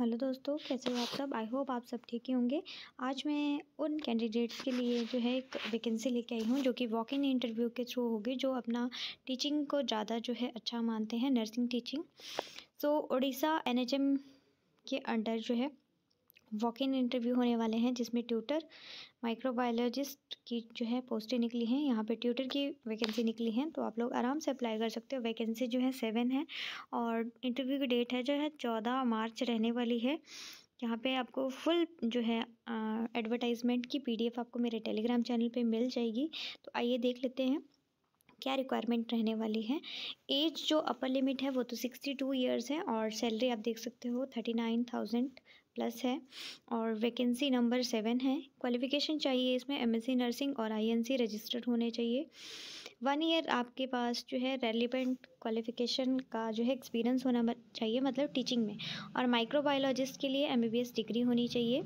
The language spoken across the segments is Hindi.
हेलो दोस्तों कैसे हो आप सब आई होप आप सब ठीक ही होंगे आज मैं उन कैंडिडेट्स के लिए जो है एक वैकेंसी लेके आई हूँ जो कि वॉक इन इंटरव्यू के थ्रू होगी जो अपना टीचिंग को ज़्यादा जो है अच्छा मानते हैं nursing teaching so so, Odisha NHM के अंडर जो है वॉक इन इंटरव्यू होने वाले हैं जिसमें ट्यूटर माइक्रोबायोलॉजिस्ट की जो है पोस्टें निकली हैं यहाँ पे ट्यूटर की वैकेंसी निकली हैं तो आप लोग आराम से अप्लाई कर सकते हो वैकेंसी जो है सेवन है और इंटरव्यू की डेट है जो है चौदह मार्च रहने वाली है यहाँ पे आपको फुल जो है एडवर्टाइजमेंट की पीडीएफ आपको मेरे टेलीग्राम चैनल पे मिल जाएगी तो आइए देख लेते हैं क्या रिक्वायरमेंट रहने वाली है एज जो अपर लिमिट है वो तो सिक्सटी टू ईयर्स है और सैलरी आप देख सकते हो थर्टी नाइन थाउजेंड प्लस है और वैकेंसी नंबर सेवन है क्वालिफ़िकेशन चाहिए इसमें एमएससी नर्सिंग और आईएनसी रजिस्टर्ड होने चाहिए वन ईयर आपके पास जो है रेलिवेंट क्वालिफ़िकेशन का जो है एक्सपीरियंस होना चाहिए मतलब टीचिंग में और माइक्रोबायोलॉजिस्ट के लिए एमबीबीएस डिग्री होनी चाहिए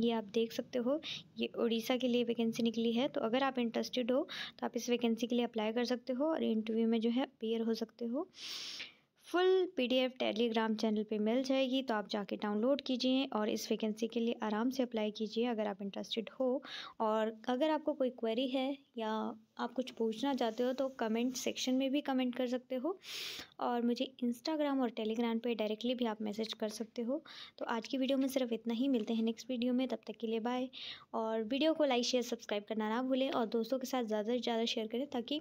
ये आप देख सकते हो ये उड़ीसा के लिए वैकेंसी निकली है तो अगर आप इंटरेस्टेड हो तो आप इस वैकेंसी के लिए अप्लाई कर सकते हो और इंटरव्यू में जो है अपेयर हो सकते हो फुल पीडीएफ टेलीग्राम चैनल पे मिल जाएगी तो आप जाके डाउनलोड कीजिए और इस वैकेंसी के लिए आराम से अप्लाई कीजिए अगर आप इंटरेस्टेड हो और अगर आपको कोई क्वेरी है या आप कुछ पूछना चाहते हो तो कमेंट सेक्शन में भी कमेंट कर सकते हो और मुझे इंस्टाग्राम और टेलीग्राम पे डायरेक्टली भी आप मैसेज कर सकते हो तो आज की वीडियो में सिर्फ इतना ही मिलते हैं नेक्स्ट वीडियो में तब तक के लिए बाय और वीडियो को लाइक शेयर सब्सक्राइब करना ना भूलें और दोस्तों के साथ ज़्यादा से ज़्यादा शेयर करें ताकि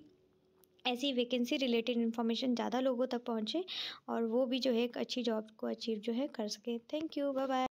ऐसी वैकेंसी रिलेटेड इन्फॉर्मेशन ज़्यादा लोगों तक पहुँचे और वो भी जो है एक अच्छी जॉब को अचीव जो है कर सकें थैंक यू बाय बाय